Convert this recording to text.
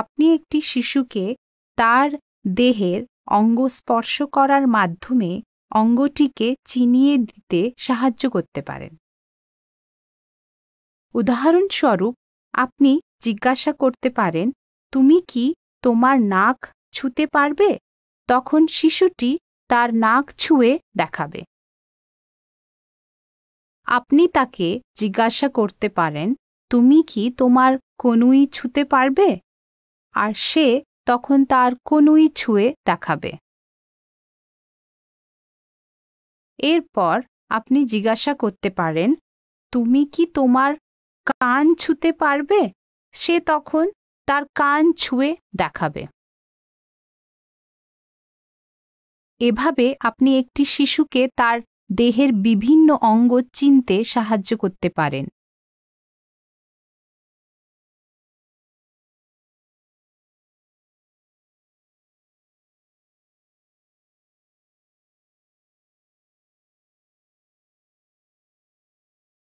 আপনি একটি শিশুকে তার দেহের অঙ্গ স্পর্শ করার মাধ্যমে অঙ্গটিকে চিনিয়ে দিতে সাহায্য করতে পারেন উদাহরণস্বরূপ আপনি জিজ্ঞাসা করতে পারেন তুমি কি তোমার নাক ছুতে পারবে তখন শিশুটি তার নাক ছুঁয়ে দেখাবে আপনি তাকে জিজ্ঞাসা করতে পারেন তুমি কি তোমার কনুই ছুতে পারবে আর সে তখন তার কনুই ছুঁয়ে দেখাবে এরপর আপনি জিজ্ঞাসা করতে পারেন তুমি কি তোমার কান ছুতে পারবে সে তখন তার কান ছুঁয়ে দেখাবে এভাবে আপনি একটি শিশুকে তার দেহের বিভিন্ন অঙ্গ চিনতে সাহায্য করতে পারেন